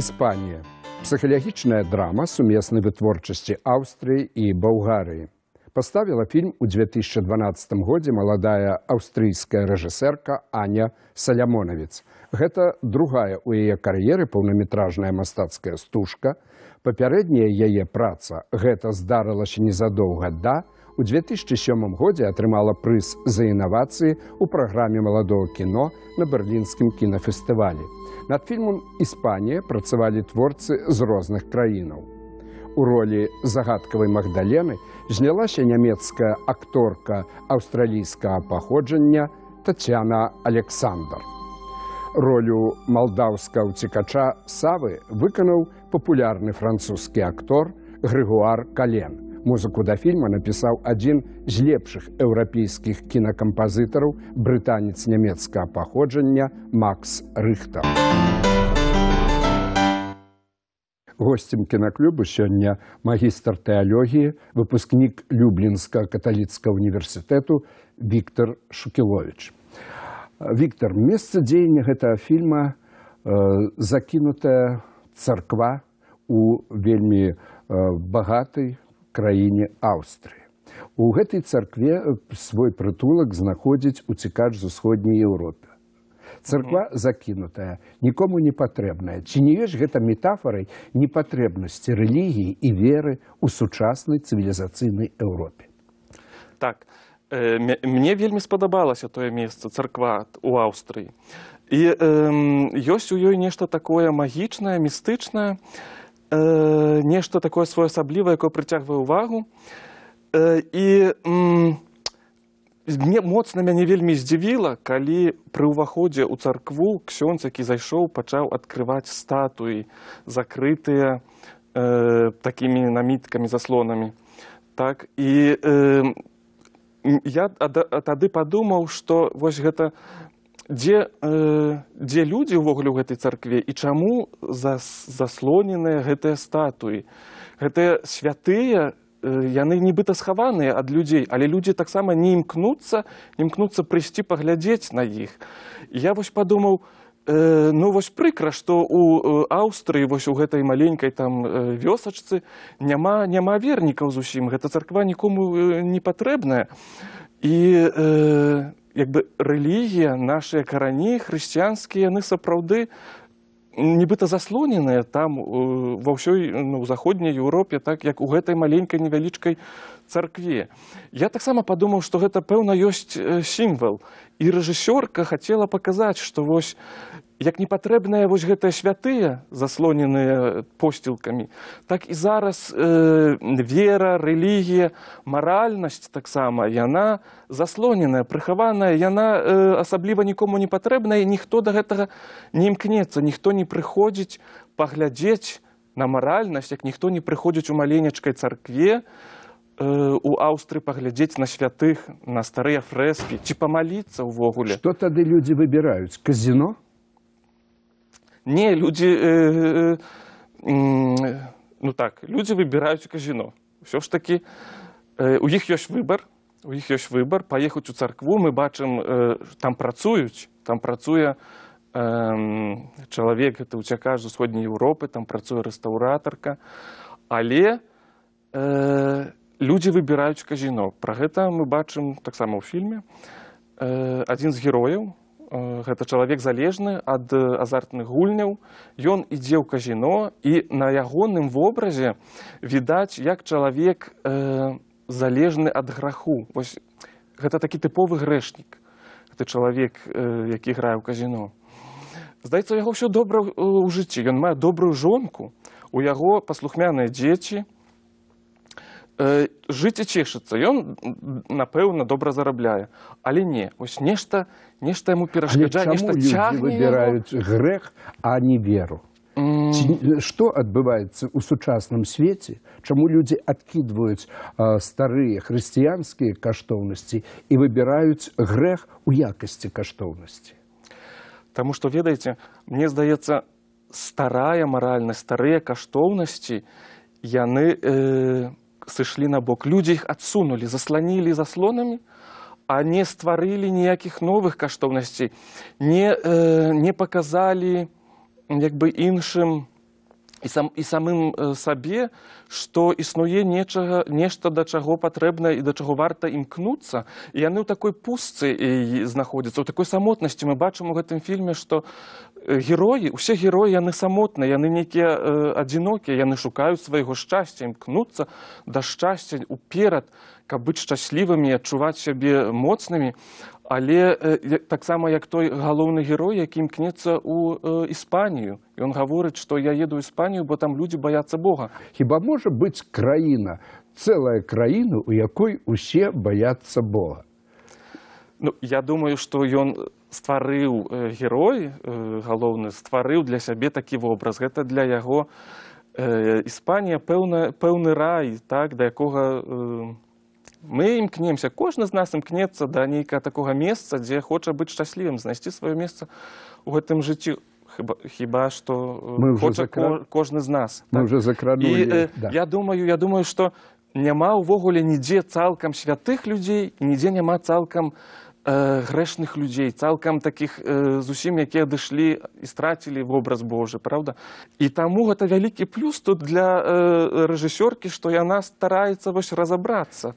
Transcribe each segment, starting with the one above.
Іспанія. Псіхалагічная драма сумеснай вытворчасці Аўстрыі і Баўгарыі. Паставіла фільм у 2012 годзе маладая аўстрыйская рэжысэрка Аня Салямонавіц. Гэта другая ў яе кар'еры паўнаметражная мастацкая стужка. Папярэдняя яе праца гэта здарылася незадоўга да, У 2007 годзе атрымала прыз за інавацыі ў праграме маладога кіно на берлінскім кінафестывалі. Над фільмам Іспанія працавалі творцы з розных краінаў. У ролі загадкавай магдалены знялася нямецкая акторка аўстралійскага паходжання Тацяна Александр. Ролю малдаўска ўцікача савы выканаў папулярны французскі актор Грыгуар Кален музыку да фільма напісаў адзін з лепшых еўрапейскіх кінакампазітараў брытанец нямецкага паходжання Макс Рыхта. Госцем кінаклюбу сёння магістр тэалогіі, выпускнік люблінскага каталіцкага універсітэту Віктор Шукілович. Віктор, месца дзеяння гэтага фільма э, закінутая царква у вельмі э, багатай краіне Аўстрыі. У гэтай царкве э, свой прытулак знаходзіць уцікач з усходняй Еўропе. Царква закінутая, нікому не патрэбная, ці не ёсць гэта метафорай непатрэбнасці рэлігіі і веры ў сучаснай цывілізацыйнай Еўропе. Так э, мне вельмі спадабалася тое месца царква у Аўстрыі. І ёсць у ёй нешта такое магічнае, містычнае э, нешта такое своеасаблівае якое прыцягвае ўвагу э, і мне моцна мяне вельмі здзівіла калі пры ўваходзе ў царкву ксёнц які зайшоў пачаў адкрываць статуі закрытыя э, такімі наміткамі заслонамі так і э, я тады падумаў што вось гэта дзе, э, дзе людзі ўвогуле ў гэтай царкве і чаму зас, заслоненыя гэтыя статуі гэтыя святыя э, яны нібыта схаваныя ад людзей але людзі таксама не імкнуцца не імкнуцца прыйсці паглядзець на іх я вось падумаў э, ну вось прыкра што ў э, аўстрыі вось у гэтай маленькай там э, вёсачцы няма няма вернікаў зусім гэта царква нікому не патрэбная і э, якбы рэлігія нашыя карані хрысціянскія яны сапраўды нібыта заслоненыя там э, ва ўсёй ну, заходняй еўропе так як у гэтай маленькай невялічкай царкве я таксама падумаў што гэта пэўна ёсць э, сімвал і рэжысёрка хацела паказаць што вось як непатрэбныя вось гэтыя святыя заслоненыя посцілкамі так і зараз э, вера рэлігія маральнасць таксама яна заслоненая прыхаваная яна э, асабліва нікому не патрэбная ніхто да гэтага не імкнецца ніхто не прыходзіць паглядзець на маральнасць як ніхто не прыходзіць у маленечкай царкве э, у аўстры паглядзець на святых на старыя фрэскі ці памаліцца ўвогуле то тады людзі выбіраюць казино не людзі э, э, ну так людзі выбіраюць казіно ўсё ж такі э, у іх ёсць выбар у іх ёсць выбар паехаць у царкву мы бачым э, там працуюць там працуе э, чалавек гэта уцяка з усходняй Еўропы там працуе рэстаўратарка але э, людзі выбіраюць казіно пра гэта мы бачым таксама ў фільме э, адзін з герояў Э, гэта чалавек залежны ад э, азартных гульняў ён ідзе ў казіно і на ягоным вобразе відаць як чалавек э, залежны ад граху Вось, гэта такі тыповы грэшнік гэта чалавек э, які грае ў казіно здаецца яго ўсё добра э, ў жыцці ён мае добрую жонку у яго паслухмяныя дзеці Э, жыць і чешыцца ён напэўна добра зарабляе але не ось нешта нешта яму перашкаджа выбіраюць грэх а не веру што адбываецца ў сучасным свеце чаму людзі адкідваюць старыя хрысціянскія каштоўнасці і выбіраюць грэх у якасці каштоўнасці Таму што ведаеце мне здаецца старая маральнасць старыя каштоўнасці яны э сышлі на бок людзі іх адсунулі засланілі заслонамі а не стварылі ніякіх новых каштоўнасцей не, э, не паказалі як бы іншым і, сам, і самым э, сабе што існуе нечага нешта да чаго патрэбна і да чаго варта імкнуцца і яны ў такой пустцы э, знаходзяцца ў такой самотнасці мы бачым у гэтым фільме што Герои, усе героі, яны самотныя, яны некія адзінокія, яны шукаюць свайго шчасця, імкнуцца да шчасця уперад, каб быць шчаслівымі, адчуваць сябе моцнымі. Але таксама як той галоўны герой, які імкнецца ў Іспанію. Ён гаворыць, што я еду ў Іспанію, бо там людзі баяцца Бога. Хіба можа быць краіна, цэлая краіна, у якой усе баяцца Бога. Ну, я думаю, што ён стварыў э, герой э, галоўны стварыў для сябе такі вобраз гэта для яго э, іспанія пэўна пэўны рай так да якога мы імкнемся кожны з нас імкнецца да нейка такога месца дзе хоча быць шчаслівым знайсці сваё месца у гэтым жыцці хіба, хіба што хоча закра... кожны з нас так? уже закралі да. я думаю я думаю што няма ўвогуле нідзе цалкам святых людзей нідзе няма цалкам у Э, грэшных людзей цалкам такіх э, зусім якія адышлі і страцілі вобраз Божы праўда і таму гэта вялікі плюс тут для э, рэжысёркі што яна стараецца вось разабрацца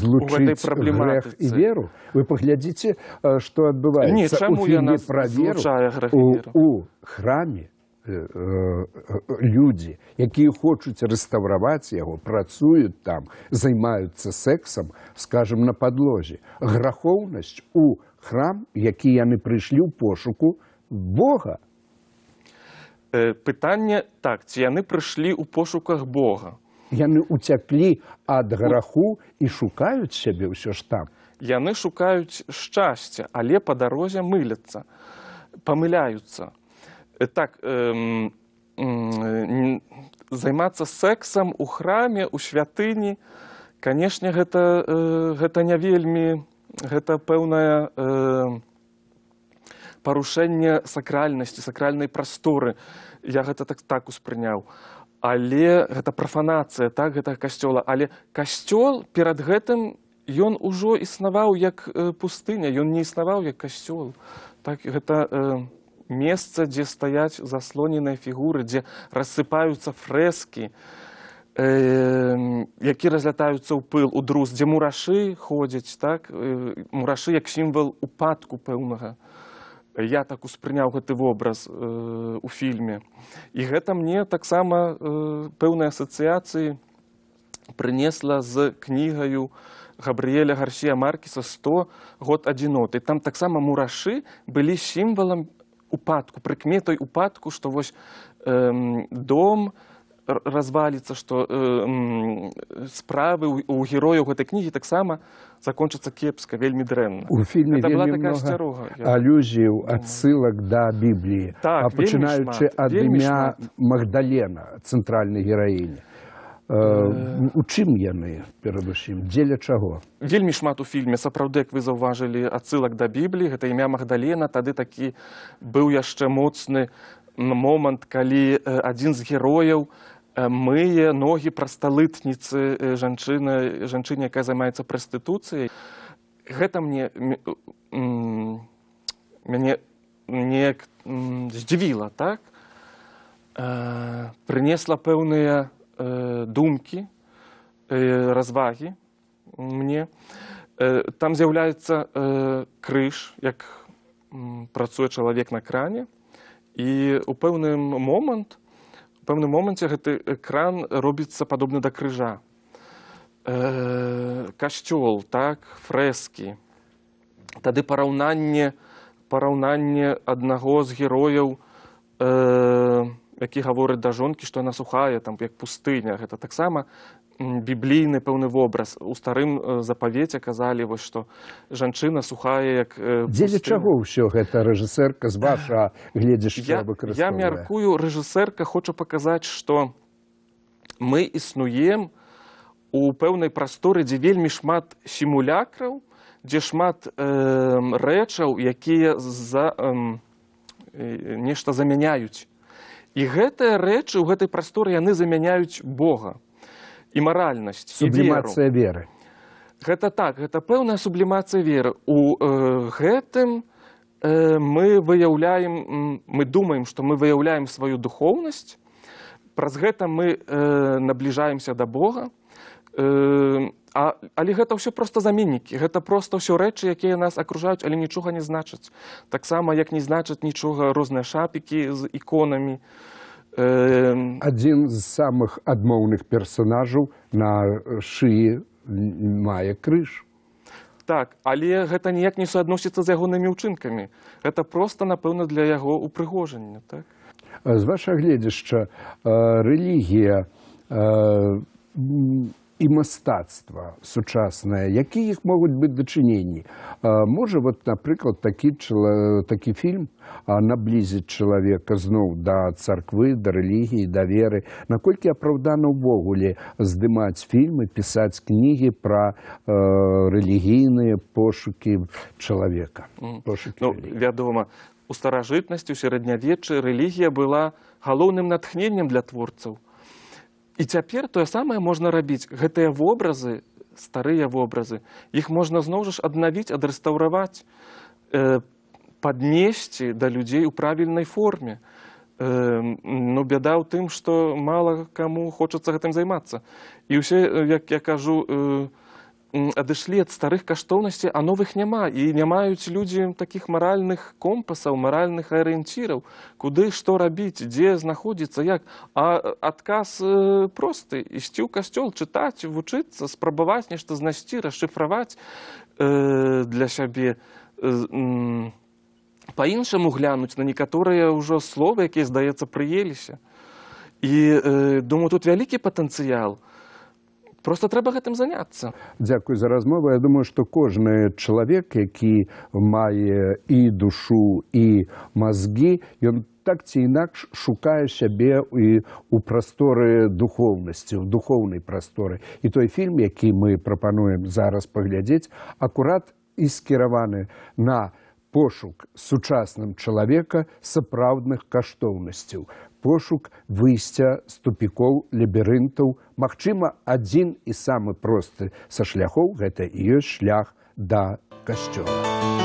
злучай праблема і веру вы паглядзіце што адбыва чаму яна праверчае у, у храме людзі якія хочуць рэстаўраваць яго працуюць там займаюцца сексам скажем на падлозе грахоўнасць у храм які яны прыйшлі ў пошуку бога пытанне так ці яны прыйшлі ў пошуках бога яны уцяплі ад граху і шукаюць сябе ўсё ж там яны шукаюць шчасця але па дарозе мыляцца памыляюцца Э, так займацца сексам у храме у святыні канешне гэта э, гэта не вельмі гэта пэўная э, парушэнне сакральнасці сакральнай прасторы я гэта так так успрыняў але гэта прафанацыя так гэтага касцёла але касцёл перад гэтым ён ужо існаваў як пустыня ён не існаваў як касцёл так гэта э, месца, дзе стаяць заслоненыя фігуры, дзе рассыпаюцца фрэскі, э, які разлятаюцца ў пыл у друз, дзе мурашы ходзяць так э, мурашы як сімвал упадку пэўнага. Я так успрыняў гэты вобраз э, у фільме. І гэта мне таксама э, пэўныя асацыяцыі прынесла з кнігаю габрыеля гарсія маркіса сто год адзіноты там таксама мурашы былі сімвалам упадку прыкме той упадку што вось э, дом разваліцца што э, справы у, у герояў гэтай кнігі таксама закончыцца кепска вельмі дрэнна у фільме алюзію адсылак да бібліі так, пачынаючы ад імя магдалена цэнтральнай гераіне Э, у чым яны перадусім дзеля чаго вельмі шмат у фільме сапраўды як вы заўважылі адсылак да бібліі гэта імя магдалена тады такі быў яшчэ моцны момант калі адзін з герояў мые ногі прасталытніцы жанчына жанчыне якая займаецца прастытуцыяй гэта мне мяне неяк здзівіла так прынесла пэўныя думкі развагі мне там з'яўляецца крыж як працуе чалавек на кране і у пэўны момант пэўны моманце гэты кран робіцца падобны да крыжа касцёл так фрэскі тады параўнанне параўнанне аднаго з герояў у які гаворыць да жонкі, што яна сухая там як пустыня, гэта таксама біблійны пэўны вобраз у старым запавеце казалі вось што жанчына сухая як дзеля чаго ўсё гэта рэжысэрка з ваша гледзяш я, я мяркую рэжысэрка хоча паказаць што мы існуем у пэўнай прасторы дзе вельмі шмат сімулякраў дзе шмат э, рэчаў якія за э, нешта замяняюць і гэтыя рэчы ў гэтай прасторы яны замяняюць бога і маральнасць сублімацыя веры гэта так гэта пэўная сублімацыя веры у э, гэтым э, мы выяўляем мы думаем што мы выяўляем сваю духоўнасць праз гэта мы э, набліжаемся да бога э, А, але гэта ўсё проста заменнікі, гэта проста ўсё рэчы, якія нас акружаюць, але нічога не значаць. Таксама як не значыць нічога розныя шапікі з іконамі. Э... Адзін з самых адмоўных персонажаў на шыі мае крыж. Так, але гэта ніяк не суадносіцца з ягонымі ўчынкамі. Гэта проста, напэўна, для яго ўпрыгожання. Так? З ваша гледзяшча, э, рэлігія э, і мастацтва сучаснае які іх могуць быць дачыненні можа вот напрыклад такі чала, такі фільм наблізіць чалавека зноў да царквы да рэлігіі да веры наколькі апраўдана ўвогуле здымаць фільмы пісаць кнігі пра э, рэлігійныя пошукі чалавека пошукі ну, вядома у старажытнасці у сярэднявеччы рэлігія была галоўным натхненнем для творцаў і цяпер тое самае можна рабіць гэтыя вобразы старыя вобразы іх можна зноў жа ж аднавіць адрэстаўраваць э, паднесці да людзей у правільнай форме э, ну бяда ў тым што мала каму хочацца гэтым займацца і ўсе як я кажу э, адышлі ад старых каштоўнасцей, а новых няма і не маюць людзі такіх маральных компасаў, маральных арыенціраў, куды што рабіць, дзе знаходзіцца як. А адказ э, э, просты ісці ў касцёл, чытаць, вучыцца, спрабаваць нешта знайсці, расшыфраваць э, для сябе па-іншаму глянуць на некаторыя ўжо словы, якія здаецца прыеліся. І думаю, тут вялікі патэнцыял. Просто трэба гэтым заняцца. Дзякуй за размову. Я думаю, што кожны чалавек, які мае і душу і мазгі, ён так ці інакш шукае сябе і ў прасторы духовнасці, у духовнай прасторы. І той фільм, які мы прапануем зараз паглядзець, акурат і скіраваны на пошук сучасным чалавека сапраўдных каштоўнасцяў пошук выйсця з тупікоў лабірынтаў магчыма адзін і самы просты са шляхоў гэта і ёсць шлях да касцёла.